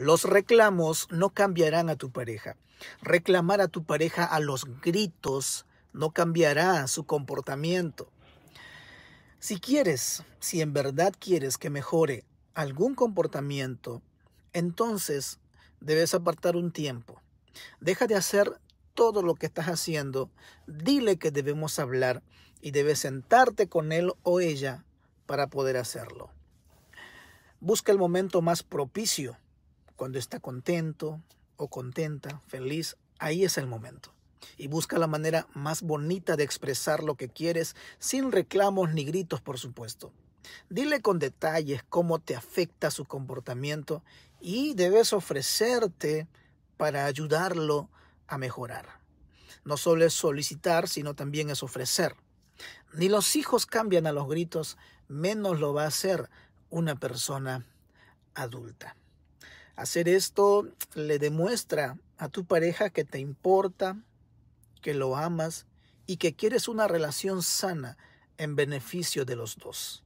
Los reclamos no cambiarán a tu pareja. Reclamar a tu pareja a los gritos no cambiará su comportamiento. Si quieres, si en verdad quieres que mejore algún comportamiento, entonces debes apartar un tiempo. Deja de hacer todo lo que estás haciendo. Dile que debemos hablar y debes sentarte con él o ella para poder hacerlo. Busca el momento más propicio cuando está contento o contenta, feliz, ahí es el momento. Y busca la manera más bonita de expresar lo que quieres sin reclamos ni gritos, por supuesto. Dile con detalles cómo te afecta su comportamiento y debes ofrecerte para ayudarlo a mejorar. No solo es solicitar, sino también es ofrecer. Ni los hijos cambian a los gritos, menos lo va a hacer una persona adulta. Hacer esto le demuestra a tu pareja que te importa, que lo amas y que quieres una relación sana en beneficio de los dos.